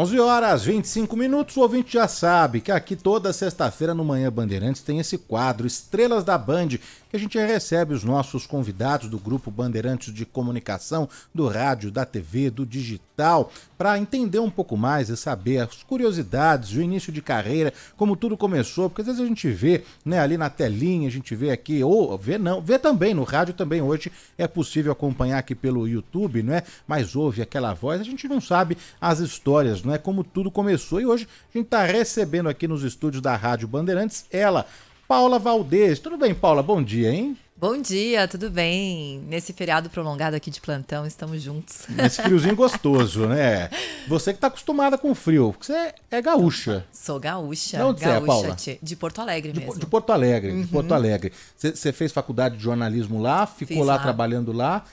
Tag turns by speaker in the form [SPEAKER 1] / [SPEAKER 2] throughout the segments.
[SPEAKER 1] 11 horas 25 minutos, o ouvinte já sabe que aqui toda sexta-feira no Manhã Bandeirantes tem esse quadro Estrelas da Band, que a gente recebe os nossos convidados do grupo Bandeirantes de Comunicação, do rádio, da TV, do digital, para entender um pouco mais e saber as curiosidades, o início de carreira, como tudo começou, porque às vezes a gente vê, né, ali na telinha, a gente vê aqui, ou vê não, vê também no rádio também hoje é possível acompanhar aqui pelo YouTube, não é? Mas ouve aquela voz, a gente não sabe as histórias, não é? Como tudo começou e hoje a gente está recebendo aqui nos estúdios da Rádio Bandeirantes ela, Paula Valdez. Tudo bem, Paula? Bom dia, hein? Bom dia,
[SPEAKER 2] tudo bem? Nesse feriado prolongado aqui de plantão, estamos juntos. Nesse
[SPEAKER 1] friozinho gostoso, né? Você que está acostumada com frio, porque você é gaúcha.
[SPEAKER 2] Sou gaúcha. Não, é, gaúcha, é, Paula? De Porto Alegre mesmo. De, de
[SPEAKER 1] Porto Alegre, uhum. de Porto Alegre. Uhum. Você, fez faculdade de jornalismo lá, ficou lá, lá trabalhando lá.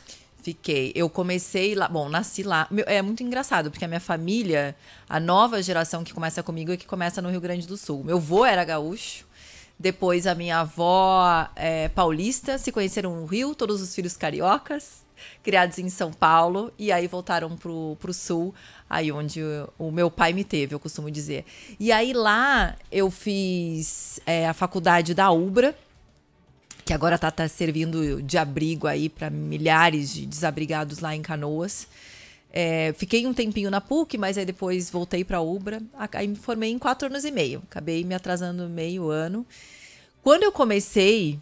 [SPEAKER 2] Fiquei. Eu comecei lá. Bom, nasci lá. É muito engraçado, porque a minha família, a nova geração que começa comigo é que começa no Rio Grande do Sul. Meu avô era gaúcho, depois a minha avó é, paulista, se conheceram no Rio, todos os filhos cariocas, criados em São Paulo, e aí voltaram pro, pro sul, aí onde o, o meu pai me teve, eu costumo dizer. E aí lá eu fiz é, a faculdade da Ubra, que agora tá, tá servindo de abrigo aí para milhares de desabrigados lá em Canoas. É, fiquei um tempinho na PUC, mas aí depois voltei para a UBRA. Aí me formei em quatro anos e meio. Acabei me atrasando meio ano. Quando eu comecei,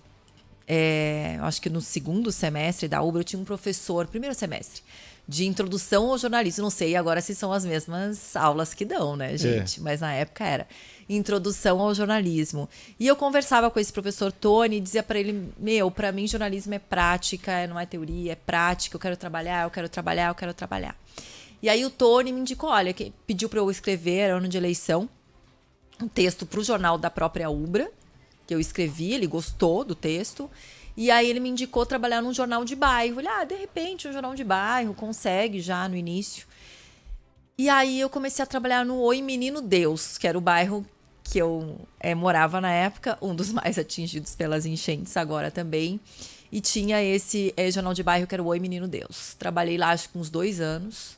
[SPEAKER 2] é, acho que no segundo semestre da UBRA, eu tinha um professor, primeiro semestre, de introdução ao jornalismo. Não sei agora se são as mesmas aulas que dão, né, é. gente? É. Mas na época era introdução ao jornalismo. E eu conversava com esse professor Tony e dizia para ele: Meu, para mim jornalismo é prática, é, não é teoria, é prática. Eu quero trabalhar, eu quero trabalhar, eu quero trabalhar. E aí o Tony me indicou: Olha, pediu para eu escrever, ano de eleição, um texto para o jornal da própria Ubra, que eu escrevi, ele gostou do texto. E aí ele me indicou trabalhar num jornal de bairro. Ele, ah, de repente, um jornal de bairro consegue já no início. E aí eu comecei a trabalhar no Oi Menino Deus, que era o bairro que eu é, morava na época, um dos mais atingidos pelas enchentes agora também. E tinha esse é, jornal de bairro que era o Oi Menino Deus. Trabalhei lá acho que uns dois anos.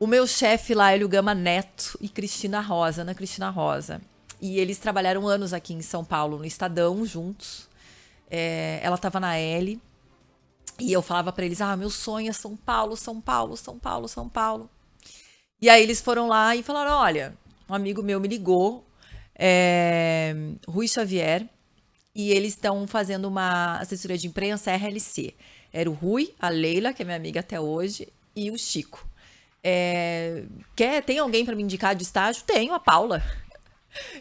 [SPEAKER 2] O meu chefe lá, Hélio Gama Neto e Cristina Rosa, Ana Cristina Rosa. E eles trabalharam anos aqui em São Paulo, no Estadão, juntos. É, ela estava na L. E eu falava para eles: ah, meu sonho é São Paulo, São Paulo, São Paulo, São Paulo. E aí eles foram lá e falaram: olha, um amigo meu me ligou, é, Rui Xavier, e eles estão fazendo uma assessoria de imprensa RLC. Era o Rui, a Leila, que é minha amiga até hoje, e o Chico. É, quer, tem alguém para me indicar de estágio? Tenho, a Paula.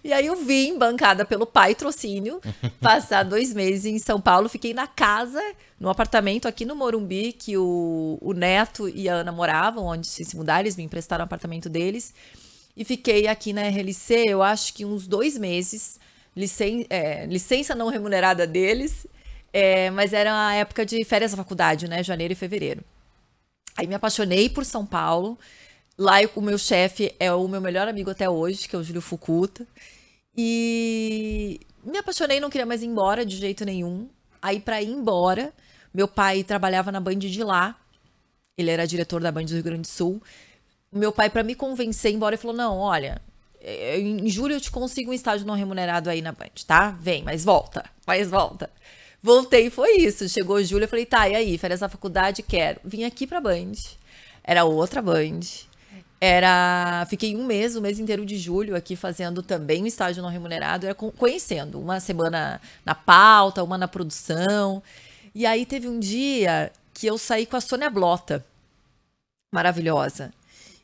[SPEAKER 2] E aí eu vim, bancada pelo pai trocínio, passar dois meses em São Paulo. Fiquei na casa, no apartamento aqui no Morumbi, que o, o Neto e a Ana moravam, onde se mudaram, eles me emprestaram o apartamento deles. E fiquei aqui na RLC, eu acho que uns dois meses, licen é, licença não remunerada deles, é, mas era a época de férias da faculdade, né? Janeiro e fevereiro. Aí me apaixonei por São Paulo. Lá o meu chefe é o meu melhor amigo até hoje, que é o Júlio Fukuta. E me apaixonei, não queria mais ir embora de jeito nenhum. Aí para ir embora, meu pai trabalhava na Band de lá. Ele era diretor da Band do Rio Grande do Sul. Meu pai para me convencer embora ele falou: "Não, olha, eh, em julho eu te consigo um estágio não remunerado aí na Band, tá? Vem, mas volta, mas volta. Voltei, foi isso. Chegou julho, eu falei, tá, e aí? Férias na faculdade, quero. Vim aqui pra Band. Era outra Band era fiquei um mês, o um mês inteiro de julho aqui fazendo também um estágio não remunerado, era conhecendo, uma semana na pauta, uma na produção. E aí teve um dia que eu saí com a Sônia Blota, maravilhosa.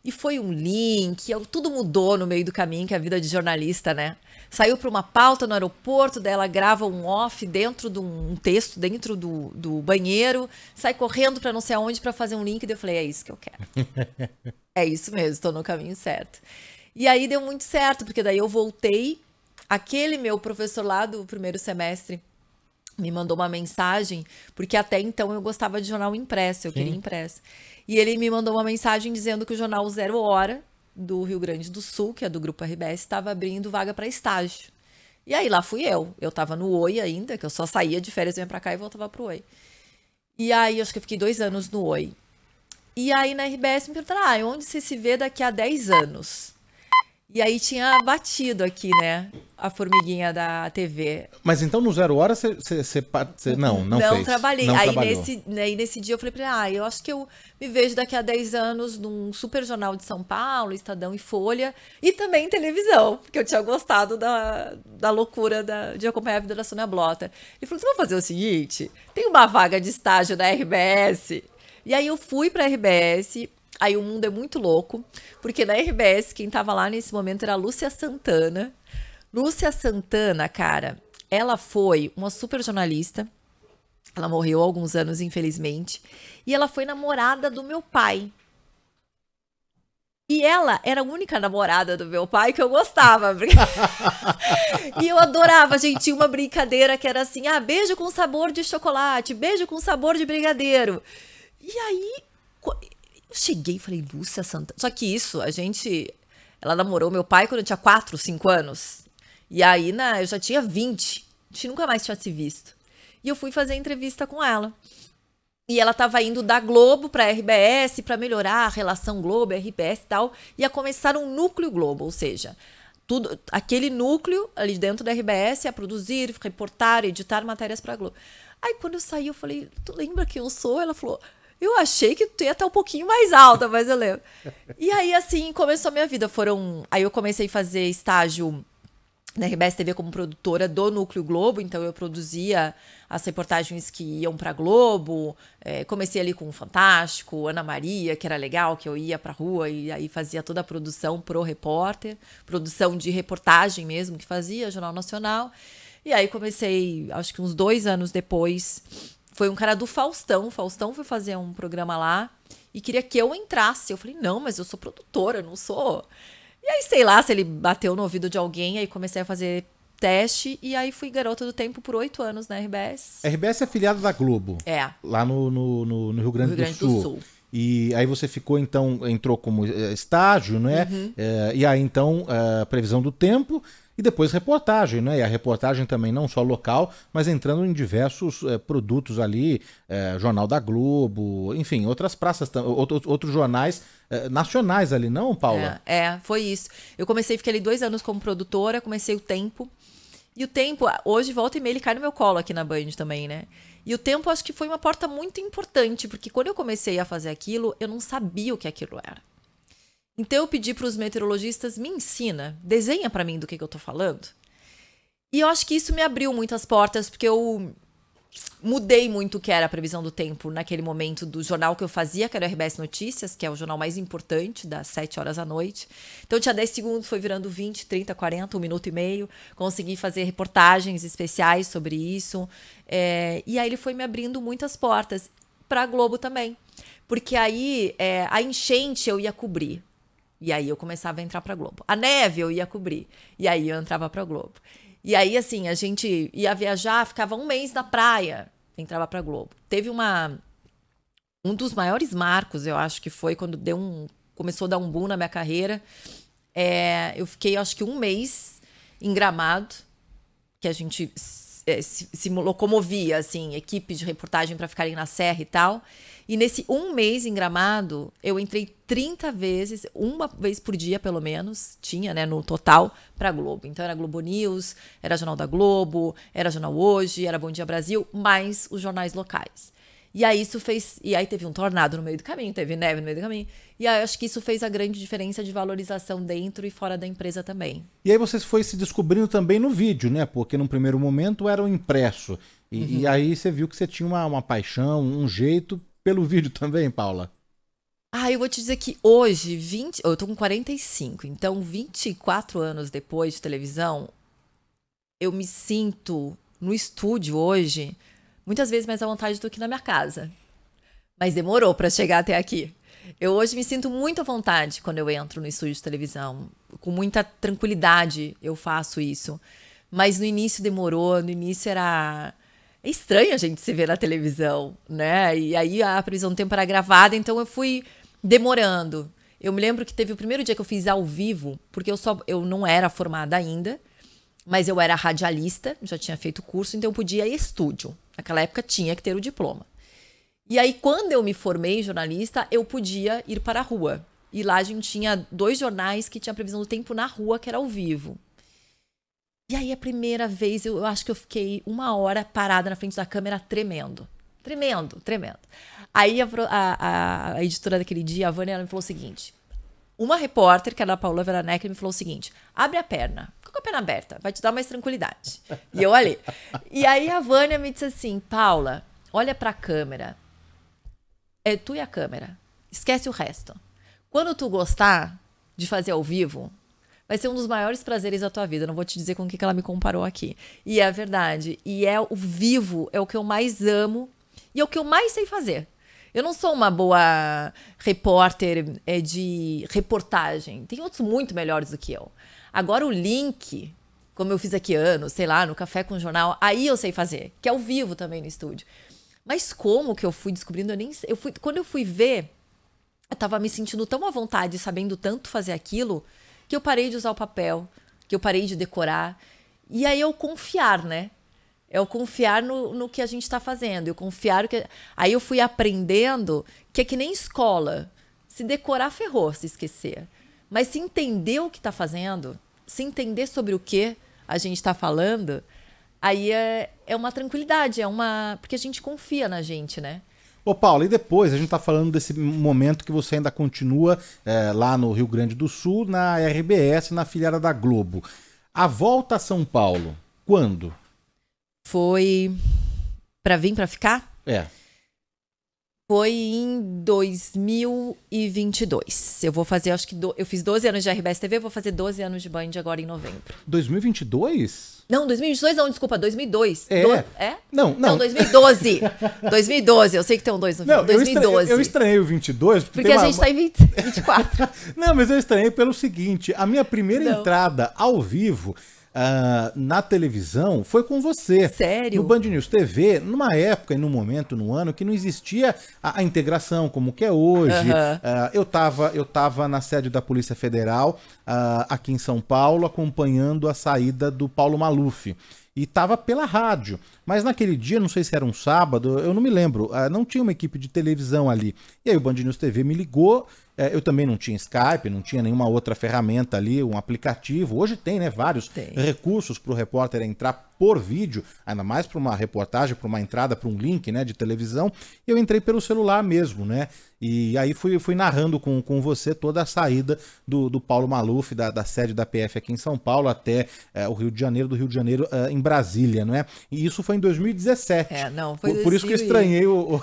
[SPEAKER 2] E foi um link, tudo mudou no meio do caminho, que é a vida de jornalista, né? Saiu para uma pauta no aeroporto, daí ela grava um off dentro de um texto, dentro do, do banheiro, sai correndo para não sei aonde para fazer um link, e eu falei, é isso que eu quero. é isso mesmo, estou no caminho certo. E aí deu muito certo, porque daí eu voltei, aquele meu professor lá do primeiro semestre, me mandou uma mensagem, porque até então eu gostava de jornal impresso, eu Sim. queria impresso. E ele me mandou uma mensagem dizendo que o jornal Zero Hora, do Rio Grande do Sul, que é do grupo RBS, estava abrindo vaga para estágio. E aí lá fui eu. Eu estava no Oi ainda, que eu só saía de férias, vinha para cá e voltava para o Oi. E aí acho que eu fiquei dois anos no Oi. E aí na RBS me perguntaram, ah, onde você se vê daqui a 10 anos? E aí tinha batido aqui, né? A formiguinha da TV.
[SPEAKER 1] Mas então no zero hora você. Não, não, não fez. Trabalhei. Não aí Nesse,
[SPEAKER 2] aí né, nesse dia eu falei pra ele, ah, eu acho que eu me vejo daqui a 10 anos num super jornal de São Paulo, Estadão e Folha, e também em televisão, porque eu tinha gostado da, da loucura da, de acompanhar a vida da Sônia Blota. Ele falou: vamos fazer o seguinte: tem uma vaga de estágio da RBS. E aí eu fui pra RBS Aí o mundo é muito louco, porque na RBS quem tava lá nesse momento era a Lúcia Santana. Lúcia Santana, cara, ela foi uma super jornalista. Ela morreu há alguns anos, infelizmente. E ela foi namorada do meu pai. E ela era a única namorada do meu pai que eu gostava. e eu adorava, gente. Tinha uma brincadeira que era assim: ah, beijo com sabor de chocolate, beijo com sabor de brigadeiro. E aí, eu cheguei e falei, Lúcia Santana. Só que isso, a gente. Ela namorou meu pai quando eu tinha 4, 5 anos. E aí, né, eu já tinha 20. A gente nunca mais tinha se visto. E eu fui fazer entrevista com ela. E ela estava indo da Globo para RBS para melhorar a relação Globo, RBS e tal, ia começar um núcleo Globo, ou seja, tudo aquele núcleo ali dentro da RBS a produzir, reportar, editar matérias para Globo. Aí quando eu saí, eu falei: "Tu lembra quem eu sou?" Ela falou: eu achei que tu ia estar um pouquinho mais alta, mas eu lembro. E aí, assim, começou a minha vida. Foram. Aí eu comecei a fazer estágio na RBS TV como produtora do Núcleo Globo, então eu produzia as reportagens que iam para Globo. É, comecei ali com o Fantástico, Ana Maria, que era legal, que eu ia para rua e aí fazia toda a produção pro repórter, produção de reportagem mesmo que fazia, Jornal Nacional. E aí comecei, acho que uns dois anos depois, foi um cara do Faustão. O Faustão foi fazer um programa lá e queria que eu entrasse. Eu falei, não, mas eu sou produtora, eu não sou. E aí, sei lá, se ele bateu no ouvido de alguém, aí comecei a fazer teste e aí fui garota do tempo por oito anos na RBS.
[SPEAKER 1] A RBS é afiliada da Globo. É. Lá no, no, no, no Rio Grande, Rio Grande do, Sul. do, Sul. E aí você ficou, então, entrou como eh, estágio, não é? Uhum. é e aí, então, eh, a previsão do tempo e depois reportagem, né? E a reportagem também não só local, mas entrando em diversos é, produtos ali, é, Jornal da Globo, enfim, outras praças, outros, outros jornais é, nacionais ali, não, Paula?
[SPEAKER 2] É, é, foi isso. Eu comecei, fiquei ali dois anos como produtora, comecei o Tempo. E o Tempo, hoje volta e meia, ele cai no meu colo aqui na Band também, né? E o Tempo acho que foi uma porta muito importante, porque quando eu comecei a fazer aquilo, eu não sabia o que aquilo era. Então eu pedi para os meteorologistas me ensina, desenha para mim do que, que eu estou falando. E eu acho que isso me abriu muitas portas porque eu mudei muito o que era a previsão do tempo naquele momento do jornal que eu fazia, que era o RBS Notícias, que é o jornal mais importante, das 7 horas à noite. Então tinha 10 segundos, foi virando 20, 30, 40, um minuto e meio. Consegui fazer reportagens especiais sobre isso. É, e aí ele foi me abrindo muitas portas. Para a Globo também. Porque aí é, a enchente eu ia cobrir. E aí eu começava a entrar pra Globo. A neve eu ia cobrir. E aí eu entrava pra Globo. E aí, assim, a gente ia viajar, ficava um mês na praia, entrava pra Globo. Teve uma. Um dos maiores marcos, eu acho que foi quando deu um. Começou a dar um boom na minha carreira. É, eu fiquei, acho que um mês em Gramado, que a gente é, se, se locomovia, assim, equipe de reportagem para ficarem na serra e tal. E nesse um mês em Gramado, eu entrei 30 vezes, uma vez por dia pelo menos, tinha, né, no total, para Globo. Então era Globo News, era Jornal da Globo, era Jornal Hoje, era Bom Dia Brasil, mais os jornais locais. E aí isso fez, e aí teve um tornado no meio do caminho, teve neve no meio do caminho. E aí acho que isso fez a grande diferença de valorização dentro e fora da empresa também.
[SPEAKER 1] E aí você foi se descobrindo também no vídeo, né? Porque num primeiro momento era o impresso. E, uhum. e aí você viu que você tinha uma, uma paixão, um jeito pelo vídeo também, Paula?
[SPEAKER 2] Ah, eu vou te dizer que hoje, 20, eu tô com 45, então 24 anos depois de televisão, eu me sinto no estúdio hoje muitas vezes mais à vontade do que na minha casa. Mas demorou para chegar até aqui. Eu hoje me sinto muito à vontade quando eu entro no estúdio de televisão. Com muita tranquilidade eu faço isso. Mas no início demorou, no início era é estranho a gente se ver na televisão, né? E aí a previsão do tempo era gravada, então eu fui demorando. Eu me lembro que teve o primeiro dia que eu fiz ao vivo, porque eu só eu não era formada ainda, mas eu era radialista, já tinha feito curso, então eu podia ir estúdio. Naquela época tinha que ter o diploma. E aí quando eu me formei jornalista, eu podia ir para a rua. E lá a gente tinha dois jornais que tinha previsão do tempo na rua, que era ao vivo. E aí, a primeira vez, eu, eu acho que eu fiquei uma hora parada na frente da câmera, tremendo. Tremendo, tremendo. Aí a, a, a editora daquele dia, a Vânia, ela me falou o seguinte: uma repórter, que era é a Paula Veranec, me falou o seguinte: abre a perna, fica com a perna aberta, vai te dar mais tranquilidade. E eu ali. E aí a Vânia me disse assim: Paula, olha pra câmera. É tu e a câmera. Esquece o resto. Quando tu gostar de fazer ao vivo, vai ser um dos maiores prazeres da tua vida. Não vou te dizer com o que ela me comparou aqui. E é verdade. E é o vivo, é o que eu mais amo e é o que eu mais sei fazer. Eu não sou uma boa repórter é, de reportagem. Tem outros muito melhores do que eu. Agora, o link, como eu fiz aqui anos, sei lá, no Café com Jornal, aí eu sei fazer, que é ao vivo também no estúdio. Mas como que eu fui descobrindo? Eu nem eu fui, Quando eu fui ver, eu tava me sentindo tão à vontade, sabendo tanto fazer aquilo, que eu parei de usar o papel, que eu parei de decorar. E aí eu confiar, né? É o confiar no, no que a gente está fazendo. Eu confiar que. Aí eu fui aprendendo que é que nem escola. Se decorar, ferrou, se esquecer. Mas se entender o que está fazendo, se entender sobre o que a gente está falando, aí é, é uma tranquilidade, é uma. Porque a gente confia na gente, né?
[SPEAKER 1] Ô Paulo, e depois a gente está falando desse momento que você ainda continua é, lá no Rio Grande do Sul, na RBS, na filiada da Globo. A volta a São Paulo, quando?
[SPEAKER 2] Foi para vir para ficar? É. Foi em 2022. Eu vou fazer, acho que do, eu fiz 12 anos de RBS TV, vou fazer 12 anos de Band agora em novembro.
[SPEAKER 1] 2022?
[SPEAKER 2] Não, 2022 não, desculpa, 2002. É? Do, é? Não, não. Não, 2012. 2012, eu sei que tem um 2 no não, 2012. Eu
[SPEAKER 1] estranhei, o 22. Porque, porque a uma... gente tá em
[SPEAKER 2] 20, 24.
[SPEAKER 1] não, mas eu estranhei pelo seguinte, a minha primeira não. entrada ao vivo uh, na televisão foi com você. Sério? No Band News TV, numa época e num momento, no ano, que não existia a, a integração como que é hoje. Uhum. Uh, eu, estava eu tava na sede da Polícia Federal, uh, aqui em São Paulo, acompanhando a saída do Paulo Maluf. E estava pela rádio. Mas naquele dia, não sei se era um sábado, eu não me lembro, ah, não tinha uma equipe de televisão ali. E aí o Band News TV me ligou, eh, eu também não tinha Skype, não tinha nenhuma outra ferramenta ali, um aplicativo. Hoje tem, né, vários tem. recursos para o repórter entrar por vídeo, ainda mais para uma reportagem, para uma entrada, para um link, né, de televisão. E eu entrei pelo celular mesmo, né? E aí fui, fui narrando com, com você toda a saída do, do Paulo Maluf, da, da sede da PF aqui em São Paulo, até é, o Rio de Janeiro, do Rio de Janeiro é, em Brasília, não é? E isso foi foi em 2017. É, não, foi Por, por isso que eu estranhei o.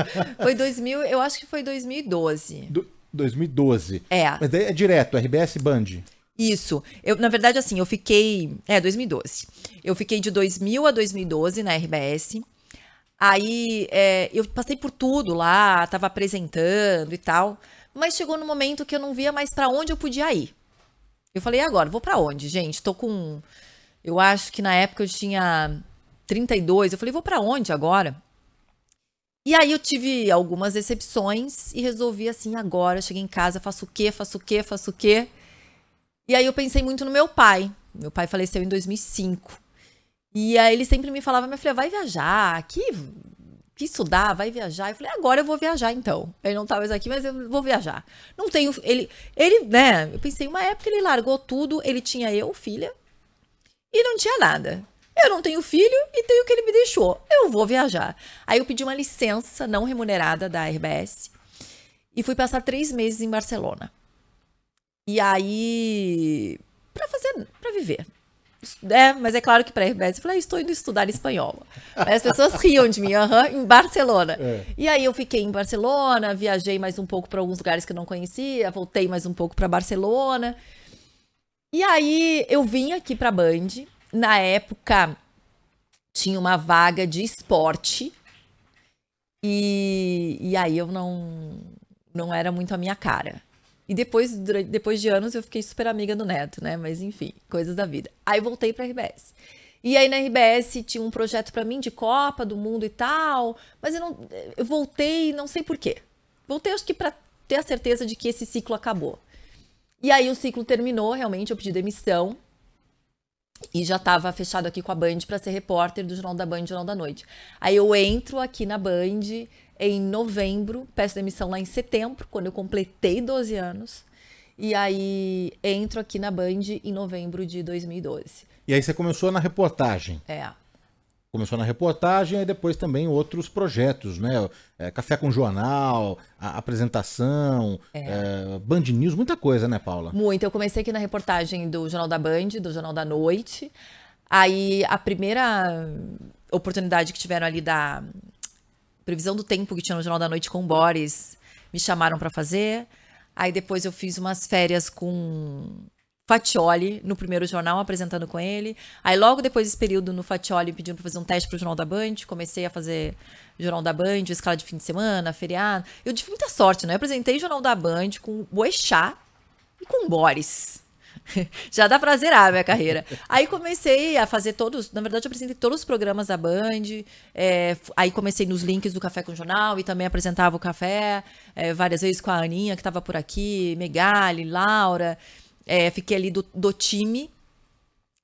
[SPEAKER 2] foi 2000, eu acho que foi 2012.
[SPEAKER 1] Do, 2012. É. Mas é, é direto, RBS Band.
[SPEAKER 2] Isso. Eu, na verdade, assim, eu fiquei. É, 2012. Eu fiquei de 2000 a 2012 na RBS. Aí é, eu passei por tudo lá, tava apresentando e tal. Mas chegou no momento que eu não via mais para onde eu podia ir. Eu falei, agora, vou para onde, gente? Tô com. Eu acho que na época eu tinha 32. Eu falei, vou para onde agora? E aí eu tive algumas decepções e resolvi assim, agora, cheguei em casa, faço o quê, faço o quê, faço o quê? E aí eu pensei muito no meu pai. Meu pai faleceu em 2005. E aí ele sempre me falava, minha filha, vai viajar, que, que estudar, vai viajar. Eu falei, agora eu vou viajar então. Ele não tá mais aqui, mas eu vou viajar. Não tenho, ele, ele, né, eu pensei, uma época ele largou tudo, ele tinha eu, filha, e não tinha nada. Eu não tenho filho e tenho o que ele me deixou. Eu vou viajar. Aí eu pedi uma licença não remunerada da RBS e fui passar três meses em Barcelona. E aí. para fazer. para viver. É, mas é claro que para a RBS eu falei, ah, estou indo estudar espanhol. Aí as pessoas riam de mim, aham, uhum, em Barcelona. É. E aí eu fiquei em Barcelona, viajei mais um pouco para alguns lugares que eu não conhecia, voltei mais um pouco para Barcelona. E aí eu vim aqui para Band na época tinha uma vaga de esporte e, e aí eu não não era muito a minha cara. E depois, durante, depois de anos eu fiquei super amiga do Neto, né? Mas enfim, coisas da vida. Aí voltei para RBS. E aí na RBS tinha um projeto para mim de Copa do Mundo e tal, mas eu não eu voltei, não sei por quê. Voltei acho que para ter a certeza de que esse ciclo acabou. E aí o ciclo terminou, realmente eu pedi demissão e já estava fechado aqui com a Band para ser repórter do Jornal da Band, Jornal da Noite. Aí eu entro aqui na Band em novembro, peço demissão lá em setembro, quando eu completei 12 anos. E aí entro aqui na Band em novembro de 2012.
[SPEAKER 1] E aí você começou na reportagem. É começou na reportagem e depois também outros projetos, né? É, Café com Jornal, apresentação, é. É, Band News, muita coisa, né, Paula? Muito.
[SPEAKER 2] Eu comecei aqui na reportagem do Jornal da Band, do Jornal da Noite. Aí a primeira oportunidade que tiveram ali da previsão do tempo que tinha no Jornal da Noite com o Boris, me chamaram para fazer. Aí depois eu fiz umas férias com Fatioli no primeiro jornal apresentando com ele. Aí logo depois desse período no Fatioli pedindo para fazer um teste para o Jornal da Band, comecei a fazer Jornal da Band, escala de fim de semana, feriado. Eu tive muita sorte, né? Eu apresentei Jornal da Band com Boechat e com Boris. Já dá pra zerar a minha carreira. Aí comecei a fazer todos. Na verdade, eu apresentei todos os programas da Band. É, aí comecei nos links do Café com Jornal e também apresentava o café é, várias vezes com a Aninha, que tava por aqui, Megali, Laura. É, fiquei ali do, do time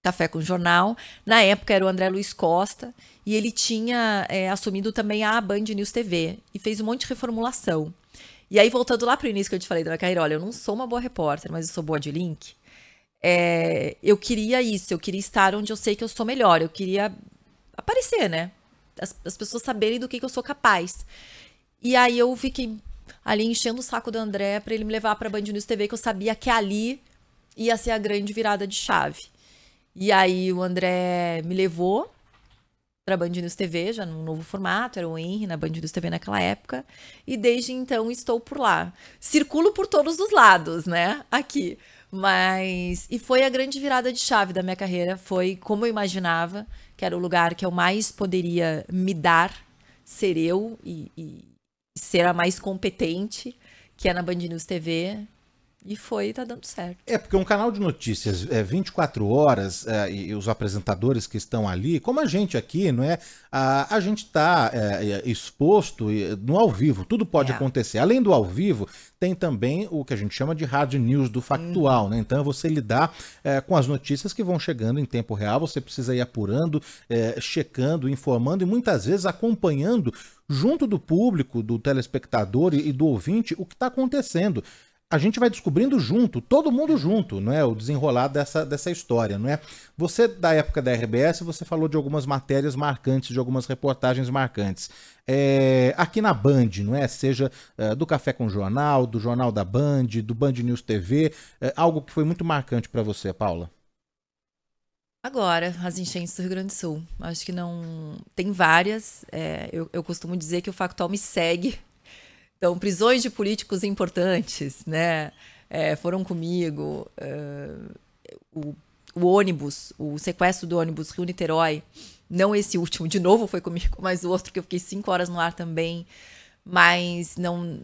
[SPEAKER 2] Café com Jornal. Na época era o André Luiz Costa e ele tinha é, assumido também a Band News TV e fez um monte de reformulação. E aí, voltando lá para o início que eu te falei da minha carreira, olha, eu não sou uma boa repórter, mas eu sou boa de link. É, eu queria isso, eu queria estar onde eu sei que eu sou melhor, eu queria aparecer, né? As, as pessoas saberem do que, que eu sou capaz. E aí eu fiquei ali enchendo o saco do André para ele me levar para Band News TV, que eu sabia que ali ia ser a grande virada de chave. E aí o André me levou para Band News TV, já num novo formato, era o Henry na Band News TV naquela época, e desde então estou por lá. Circulo por todos os lados, né? Aqui. Mas e foi a grande virada de chave da minha carreira, foi como eu imaginava, que era o lugar que eu mais poderia me dar, ser eu e, e ser a mais competente, que é na Band News TV. E foi e tá dando certo.
[SPEAKER 1] É, porque um canal de notícias é 24 horas é, e, os apresentadores que estão ali, como a gente aqui, não é? A, a gente tá é, é exposto no ao vivo, tudo pode é. acontecer. Além do ao vivo, tem também o que a gente chama de hard news do factual, hum. né? Então é você lidar é, com as notícias que vão chegando em tempo real, você precisa ir apurando, checando, informando e muitas vezes acompanhando junto do público, do telespectador e do ouvinte, o que está acontecendo a gente vai descobrindo junto, todo mundo junto, não é? O desenrolar dessa, dessa história, não é? Você, da época da RBS, você falou de algumas matérias marcantes, de algumas reportagens marcantes. É, aqui na Band, não é? Seja é, do Café com Jornal, do Jornal da Band, do Band News TV, é, algo que foi muito marcante para você, Paula.
[SPEAKER 2] Agora, as enchentes do Rio Grande do Sul. Acho que não. Tem várias. É, eu, eu, costumo dizer que o Factual me segue então, prisões de políticos importantes, né? É, foram comigo. Uh, o, o, ônibus, o sequestro do ônibus Rio-Niterói, não esse último, de novo foi comigo, mas o outro que eu fiquei cinco horas no ar também. Mas não,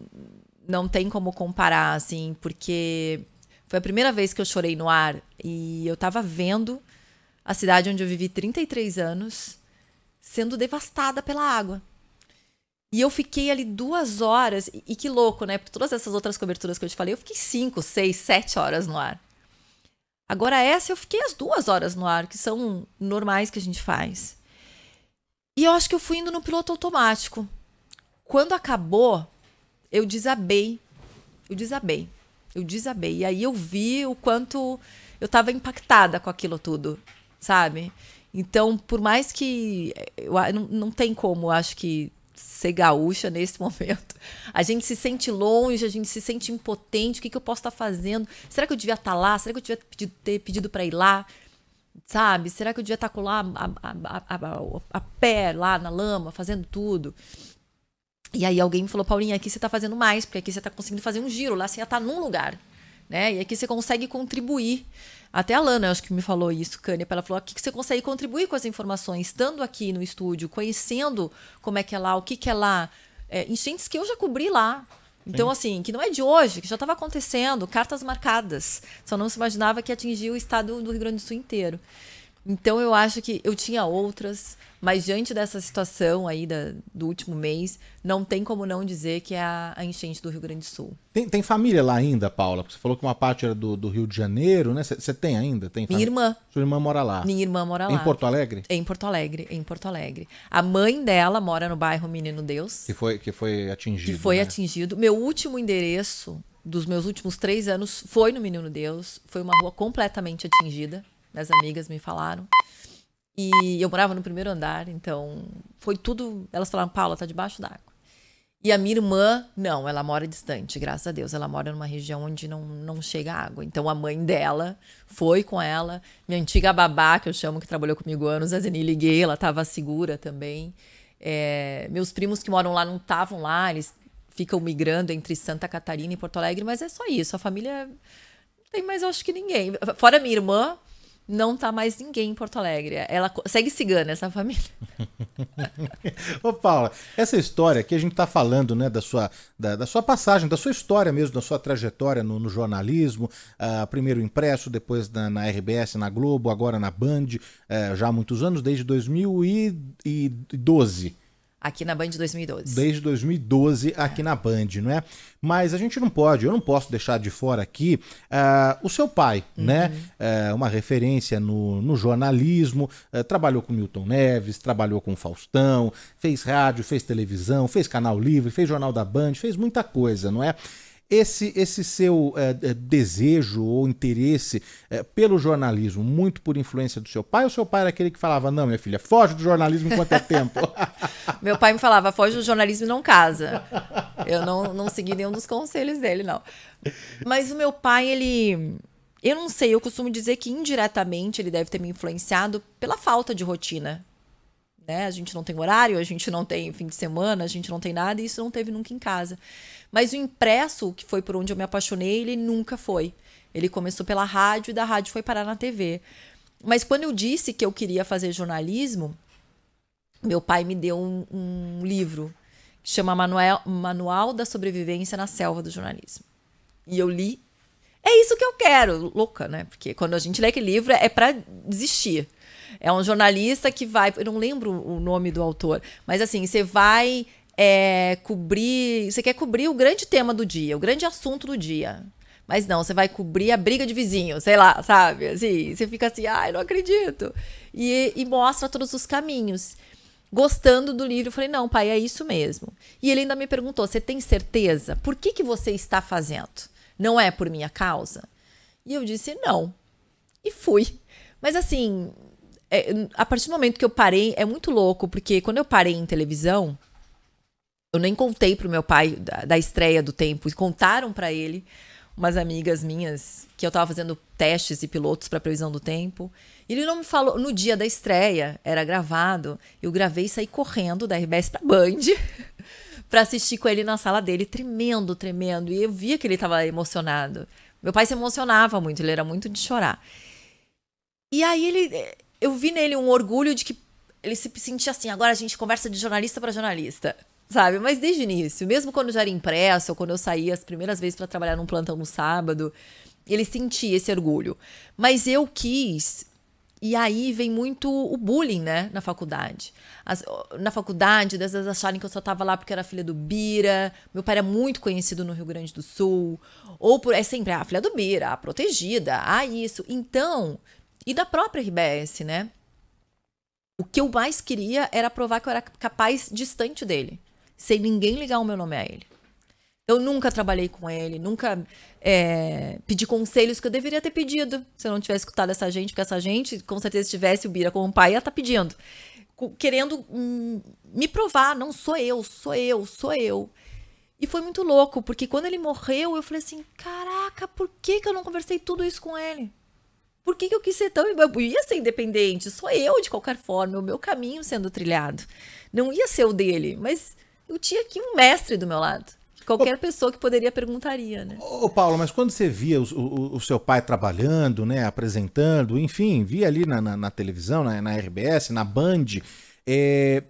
[SPEAKER 2] não tem como comparar, assim, porque foi a primeira vez que eu chorei no ar e eu tava vendo a cidade onde eu vivi 33 anos sendo devastada pela água. E eu fiquei ali duas horas, e, e que louco, né? Porque todas essas outras coberturas que eu te falei, eu fiquei cinco, seis, sete horas no ar. Agora, essa eu fiquei as duas horas no ar, que são normais que a gente faz. E eu acho que eu fui indo no piloto automático. Quando acabou, eu desabei. Eu desabei. Eu desabei. E aí eu vi o quanto eu estava impactada com aquilo tudo, sabe? Então, por mais que. Eu, não, não tem como, acho que, ser gaúcha nesse momento. A gente se sente longe, a gente se sente impotente. O que, que eu posso estar tá fazendo? Será que eu devia estar tá lá? Será que eu devia pedido, ter pedido para ir lá? Sabe? Será que eu devia estar tá lá a, a, a, a, pé, lá na lama, fazendo tudo? E aí alguém me falou, Paulinha, aqui você está fazendo mais, porque aqui você está conseguindo fazer um giro. Lá você ia estar tá num lugar né? E aqui você consegue contribuir. Até a Lana, acho que me falou isso, Cânia, ela falou que você consegue contribuir com as informações, estando aqui no estúdio, conhecendo como é que é lá, o que, que é lá. É, enchentes que eu já cobri lá. Então, Sim. assim, que não é de hoje, que já estava acontecendo, cartas marcadas. Só não se imaginava que atingia o estado do Rio Grande do Sul inteiro. Então, eu acho que eu tinha outras. Mas diante dessa situação aí da, do último mês, não tem como não dizer que é a, a enchente do Rio Grande do Sul.
[SPEAKER 1] Tem, tem, família lá ainda, Paula? Porque você falou que uma parte era do, do Rio de Janeiro, né? Você tem ainda? Tem Minha irmã. Sua irmã mora lá. Minha irmã
[SPEAKER 2] mora lá. Em Porto Alegre? Em Porto Alegre, em Porto Alegre. A mãe dela mora no bairro Menino Deus.
[SPEAKER 1] Que foi, que foi atingido. Que foi né?
[SPEAKER 2] atingido. Meu último endereço dos meus últimos três anos foi no Menino Deus. Foi uma rua completamente atingida. Minhas amigas me falaram. E eu morava no primeiro andar, então foi tudo. Elas falaram, Paula, tá debaixo d'água. E a minha irmã, não, ela mora distante, graças a Deus. Ela mora numa região onde não, não chega água. Então a mãe dela foi com ela, minha antiga babá, que eu chamo, que trabalhou comigo anos, a Zeni liguei, ela tava segura também. É, meus primos que moram lá não estavam lá, eles ficam migrando entre Santa Catarina e Porto Alegre, mas é só isso. A família tem mais, eu acho que ninguém. Fora minha irmã, não tá mais ninguém em Porto Alegre. Ela segue cigana, essa família.
[SPEAKER 1] Ô, Paula, essa história que a gente tá falando, né, da sua, da, da sua passagem, da sua história mesmo, da sua trajetória no, no jornalismo, uh, primeiro impresso, depois na, na, RBS, na Globo, agora na Band, uh, já há muitos anos, desde 2012
[SPEAKER 2] aqui na Band 2012. Desde
[SPEAKER 1] 2012 aqui é. na Band, não é? Mas a gente não pode, eu não posso deixar de fora aqui uh, o seu pai, uhum. né? Uh, uma referência no, no jornalismo, uh, trabalhou com Milton Neves, trabalhou com Faustão, fez rádio, fez televisão, fez canal livre, fez jornal da Band, fez muita coisa, não é? esse, esse seu é, desejo ou interesse é, pelo jornalismo, muito por influência do seu pai, ou seu pai era aquele que falava: não, minha filha, foge do jornalismo enquanto é tempo?
[SPEAKER 2] Meu pai me falava: foge do jornalismo e não casa. Eu não, não segui nenhum dos conselhos dele, não. Mas o meu pai, ele. Eu não sei, eu costumo dizer que indiretamente ele deve ter me influenciado pela falta de rotina né? A gente não tem horário, a gente não tem fim de semana, a gente não tem nada, e isso não teve nunca em casa. Mas o impresso, que foi por onde eu me apaixonei, ele nunca foi. Ele começou pela rádio e da rádio foi parar na TV. Mas quando eu disse que eu queria fazer jornalismo, meu pai me deu um, um livro que chama Manuel, Manual da Sobrevivência na Selva do Jornalismo. E eu li. É isso que eu quero, louca, né? Porque quando a gente lê aquele livro é para desistir. É um jornalista que vai. Eu não lembro o nome do autor, mas assim, você vai é, cobrir. Você quer cobrir o grande tema do dia, o grande assunto do dia. Mas não, você vai cobrir a briga de vizinho, sei lá, sabe? Assim, você fica assim, ai, não acredito. E, e mostra todos os caminhos. Gostando do livro, eu falei, não, pai, é isso mesmo. E ele ainda me perguntou: você tem certeza? Por que, que você está fazendo? Não é por minha causa? E eu disse, não. E fui. Mas assim, é, a partir do momento que eu parei, é muito louco, porque quando eu parei em televisão, eu nem contei pro meu pai da, da estreia do tempo, e contaram para ele umas amigas minhas que eu tava fazendo testes e pilotos para previsão do tempo. E ele não me falou no dia da estreia, era gravado. Eu gravei e saí correndo da RBS para Band para assistir com ele na sala dele, tremendo, tremendo, e eu via que ele tava emocionado. Meu pai se emocionava muito, ele era muito de chorar. E aí ele eu vi nele um orgulho de que ele se sentia assim, agora a gente conversa de jornalista para jornalista, sabe? Mas desde o início, mesmo quando já era impresso, ou quando eu saía as primeiras vezes para trabalhar num plantão no sábado, ele sentia esse orgulho. Mas eu quis e aí vem muito o bullying, né, na faculdade. As, na faculdade, às vezes acharem que eu só tava lá porque era filha do Bira. Meu pai era muito conhecido no Rio Grande do Sul. Ou por, é sempre, ah, a filha do Bira, a ah, protegida, ah, isso. Então, e da própria RBS, né? O que eu mais queria era provar que eu era capaz distante dele, sem ninguém ligar o meu nome a ele. Eu nunca trabalhei com ele, nunca é, pedi conselhos que eu deveria ter pedido se eu não tivesse escutado essa gente, porque essa gente, com certeza, se tivesse o Bira como o pai, ia estar tá pedindo. Querendo hum, me provar, não sou eu, sou eu, sou eu. E foi muito louco, porque quando ele morreu, eu falei assim: caraca, por que, que eu não conversei tudo isso com ele? por que, que eu quis ser tão. Eu ia ser independente, sou eu de qualquer forma, o meu caminho sendo trilhado. Não ia ser o dele, mas eu tinha aqui um mestre do meu lado. Qualquer pessoa que poderia perguntaria, né?
[SPEAKER 1] Ô, Paulo, mas quando você via o, o, o seu pai trabalhando, né, apresentando, enfim, via ali na, na, na televisão, na, na, RBS, na Band, é,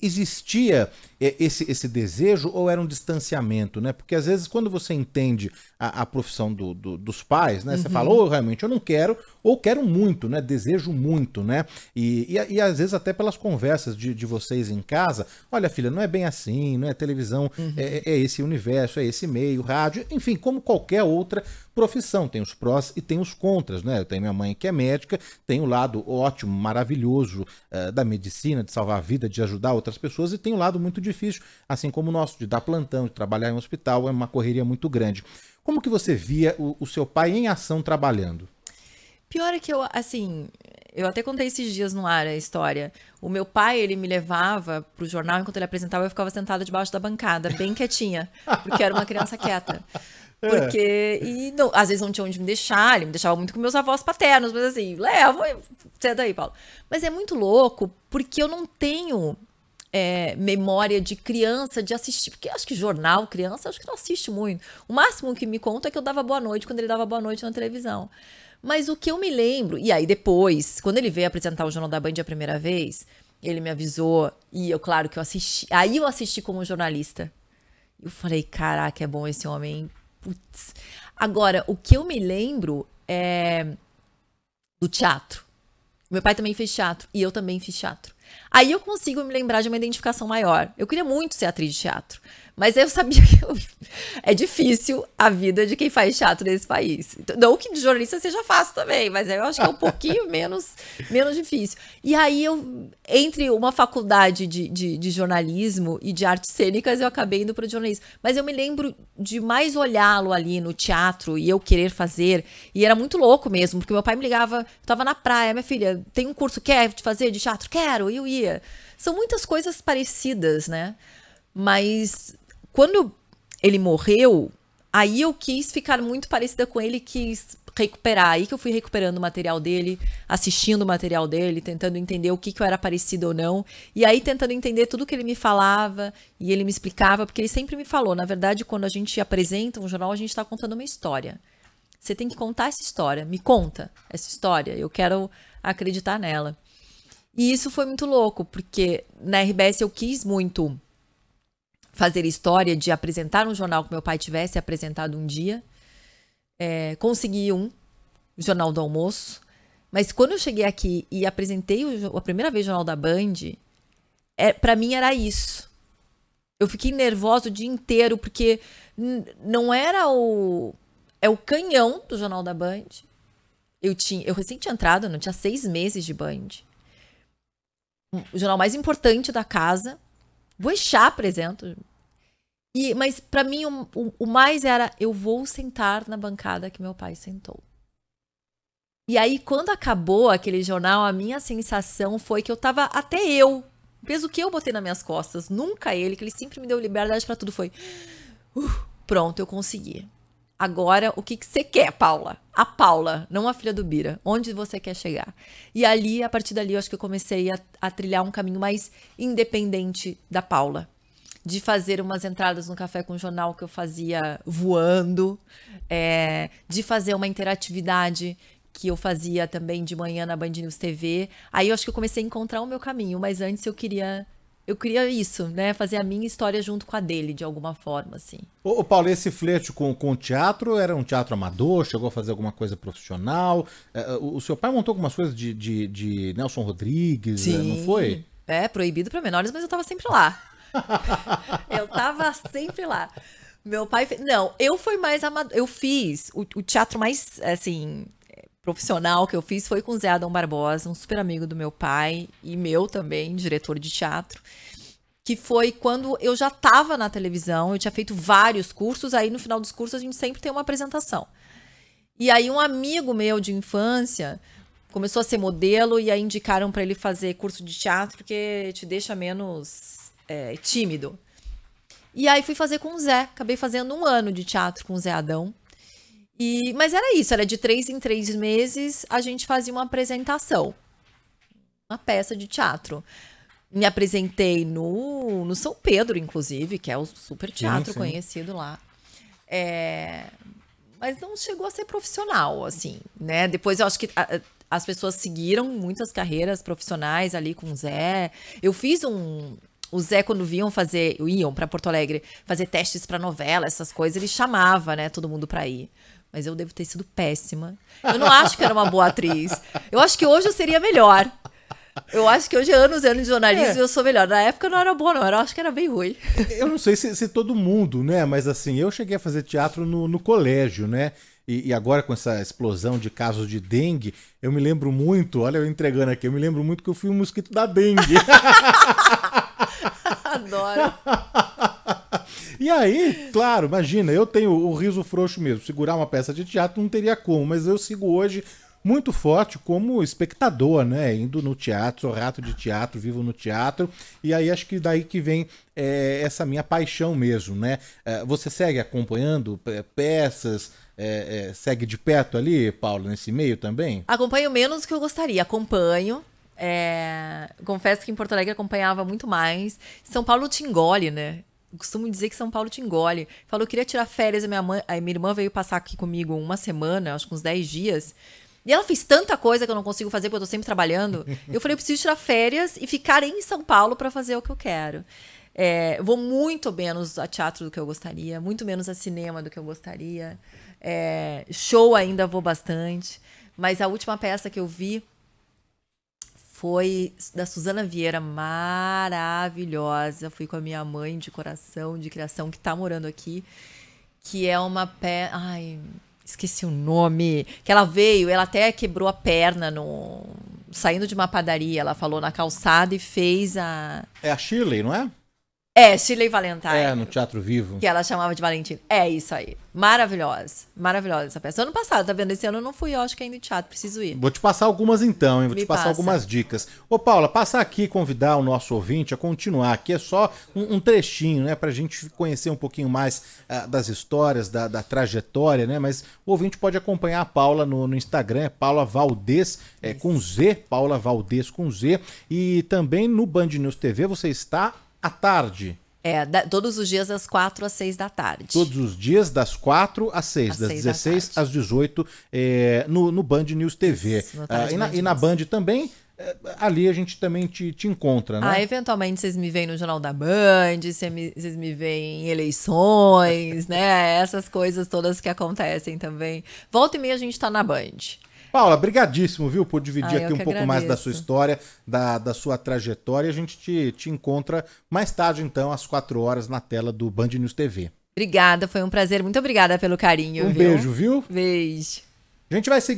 [SPEAKER 1] existia é, esse, esse desejo ou era um distanciamento, né? Porque às vezes quando você entende a, a profissão do, do, dos pais, né? Você fala, ou uhum. oh, realmente eu não quero, ou quero muito, né? Desejo muito, né? E, e, e às vezes até pelas conversas de, de, vocês em casa, olha filha, não é bem assim, não é televisão, uhum. é, é, é esse universo, é esse meio, rádio, enfim, como qualquer outra profissão, tem os prós e tem os contras, né? Eu tenho minha mãe que é médica, tem o lado ótimo, maravilhoso uh, da medicina, de salvar a vida, de ajudar outras pessoas e tem o lado muito difícil difícil, assim como o nosso de dar plantão, de trabalhar em um hospital, é uma correria muito grande. Como que você via o, o seu pai em ação trabalhando?
[SPEAKER 2] Pior é que eu, assim, eu até contei esses dias no ar a história. O meu pai, ele me levava pro jornal enquanto ele apresentava, eu ficava sentada debaixo da bancada, bem quietinha, porque era uma criança quieta. É. Porque, é. e não, às vezes não tinha onde me deixar, ele me deixava muito com meus avós paternos, mas assim, leva, sai é daí, Paulo. Mas é muito louco, porque eu não tenho é, memória de criança, de assistir, porque acho que jornal, criança, acho que não assiste muito. O máximo que me conta é que eu dava boa noite quando ele dava boa noite na televisão. Mas o que eu me lembro, e aí depois, quando ele veio apresentar o Jornal da Band a primeira vez, ele me avisou, e eu, claro que eu assisti. Aí eu assisti como jornalista. Eu falei, caraca, é bom esse homem. Putz. Agora, o que eu me lembro é do teatro. Meu pai também fez teatro, e eu também fiz teatro. Aí eu consigo me lembrar de uma identificação maior. Eu queria muito ser atriz de teatro. Mas eu sabia que eu... é difícil a vida de quem faz teatro nesse país. Então, não que de jornalista seja fácil também, mas eu acho que é um pouquinho menos, menos difícil. E aí eu, entre uma faculdade de, de, de jornalismo e de artes cênicas, eu acabei indo para jornalismo. Mas eu me lembro de mais olhá-lo ali no teatro e eu querer fazer. E era muito louco mesmo, porque meu pai me ligava, eu tava na praia, minha filha, tem um curso, quer te fazer de teatro? Quero, e eu ia. São muitas coisas parecidas, né? Mas quando ele morreu, aí eu quis ficar muito parecida com ele, quis recuperar. Aí que eu fui recuperando o material dele, assistindo o material dele, tentando entender o que, que eu era parecido ou não. E aí tentando entender tudo que ele me falava e ele me explicava, porque ele sempre me falou. Na verdade, quando a gente apresenta um jornal, a gente está contando uma história. Você tem que contar essa história. Me conta essa história. Eu quero acreditar nela. E isso foi muito louco, porque na RBS eu quis muito fazer história de apresentar um jornal que meu pai tivesse apresentado um dia. É, consegui um, o Jornal do Almoço. Mas quando eu cheguei aqui e apresentei o, a primeira vez o Jornal da Band, é, para mim era isso. Eu fiquei nervosa o dia inteiro, porque não era o. É o canhão do Jornal da Band. Eu, tinha, eu recente tinha entrado, não tinha seis meses de Band. O jornal mais importante da casa Boixá apresento. E, mas para mim o, o, o mais era eu vou sentar na bancada que meu pai sentou. E aí quando acabou aquele jornal, a minha sensação foi que eu tava até eu, peso que eu botei nas minhas costas, nunca ele, que ele sempre me deu liberdade para tudo foi, uh, pronto, eu consegui. Agora, o que, que você quer, Paula? A Paula, não a filha do Bira. Onde você quer chegar? E ali, a partir dali, eu acho que eu comecei a, a trilhar um caminho mais independente da Paula. De fazer umas entradas no café com jornal que eu fazia voando, é, de fazer uma interatividade que eu fazia também de manhã na Band News TV. Aí eu acho que eu comecei a encontrar o meu caminho, mas antes eu queria eu queria isso, né? Fazer a minha história junto com a dele, de alguma forma, assim.
[SPEAKER 1] Ô, Paulo, esse flerte com, com o teatro era um teatro amador? Chegou a fazer alguma coisa profissional? É, é, o, o seu pai montou algumas coisas de, de, de Nelson Rodrigues, é, Sim. não foi?
[SPEAKER 2] É, proibido para menores, mas eu tava sempre lá. eu tava sempre lá. Meu pai. fez... Não, eu fui mais amador. Eu fiz o, o teatro mais, assim, profissional que eu fiz foi com o Zé Adão Barbosa, um super amigo do meu pai e meu também, diretor de teatro. Que foi quando eu já estava na televisão, eu tinha feito vários cursos, aí no final dos cursos a gente sempre tem uma apresentação. E aí um amigo meu de infância começou a ser modelo e aí indicaram para ele fazer curso de teatro que te deixa menos é, tímido. E aí fui fazer com o Zé, acabei fazendo um ano de teatro com o Zé Adão. E, mas era isso, era de três em três meses a gente fazia uma apresentação, uma peça de teatro. Me apresentei no, no São Pedro, inclusive, que é o super teatro sim, sim. conhecido lá. É, mas não chegou a ser profissional, assim, né? Depois eu acho que a, as pessoas seguiram muitas carreiras profissionais ali com o Zé. Eu fiz um. O Zé, quando vinham fazer, iam para Porto Alegre fazer testes para novela, essas coisas, ele chamava, né, todo mundo para ir. Mas eu devo ter sido péssima. Eu não acho que era uma boa atriz. Eu acho que hoje eu seria melhor. Eu acho que hoje, anos e anos de jornalismo, é. eu sou melhor. Na época eu não era boa, não. Eu acho que era bem ruim.
[SPEAKER 1] Eu não sei se, se todo mundo, né? Mas assim, eu cheguei a fazer teatro no, no colégio, né? E, e, agora com essa explosão de casos de dengue, eu me lembro muito, olha eu entregando aqui, eu me lembro muito que eu fui um mosquito da dengue.
[SPEAKER 2] Adoro.
[SPEAKER 1] E aí, claro, imagina, eu tenho o riso frouxo mesmo. Segurar uma peça de teatro não teria como, mas eu sigo hoje muito forte como espectador, né? Indo no teatro, sou rato de teatro, vivo no teatro. E aí acho que daí que vem é, essa minha paixão mesmo, né? É, você segue acompanhando é, peças, é, é, segue de perto ali, Paulo, nesse meio também?
[SPEAKER 2] Acompanho menos do que eu gostaria, acompanho. É, confesso que em Porto Alegre acompanhava muito mais. São Paulo te engole, né? costumo dizer que São Paulo te engole. Falou, queria tirar férias, a minha, mãe, a minha irmã veio passar aqui comigo uma semana, acho que uns 10 dias. E ela fez tanta coisa que eu não consigo fazer, porque eu tô sempre trabalhando. Eu falei, eu preciso tirar férias e ficar em São Paulo para fazer o que eu quero. É, vou muito menos a teatro do que eu gostaria, muito menos a cinema do que eu gostaria. É, show ainda vou bastante. Mas a última peça que eu vi foi da Suzana Vieira, maravilhosa. Fui com a minha mãe de coração, de criação, que tá morando aqui, que é uma pé. Ai, esqueci o nome. Que ela veio, ela até quebrou a perna no saindo de uma padaria, ela falou na calçada e fez a
[SPEAKER 1] É a Shirley, não é?
[SPEAKER 2] É, Shirley Valentine.
[SPEAKER 1] É, no Teatro Vivo. Que ela
[SPEAKER 2] chamava de Valentina. É isso aí. Maravilhosa. Maravilhosa essa peça. Ano passado, tá vendo? Esse ano eu não fui, eu acho que ainda em teatro, preciso ir.
[SPEAKER 1] Vou te passar algumas então, hein? Vou Me te passar passa. algumas dicas. Ô, Paula, passar aqui e convidar o nosso ouvinte a continuar. Aqui é só um, um trechinho, né? Pra gente conhecer um pouquinho mais uh, das histórias, da, da, trajetória, né? Mas o ouvinte pode acompanhar a Paula no, no Instagram, é Paula Valdez, é, com Z, Paula Valdez com Z. E também no Band News TV você está à tarde.
[SPEAKER 2] É, da, todos os dias das 4 às 6 da tarde.
[SPEAKER 1] Todos os dias das 4 às 6, das 16 às 18, é, eh, no, no, Band News TV. Isso, ah, e, na, News. e, na, Band também. Eh, ali a gente também te, te encontra, né? Ah,
[SPEAKER 2] eventualmente vocês me veem no Jornal da Band, vocês me veem em eleições, né? Essas coisas todas que acontecem também. Volta e meia a gente tá na Band.
[SPEAKER 1] Paula, brigadíssimo, viu, por dividir ah, aqui um pouco agradeço. mais da sua história, da, da sua trajetória. A gente te, te encontra mais tarde, então, às quatro horas, na tela do Band News TV.
[SPEAKER 2] Obrigada, foi um prazer. Muito obrigada pelo carinho. Um viu? beijo, viu? Beijo. A gente vai seguir.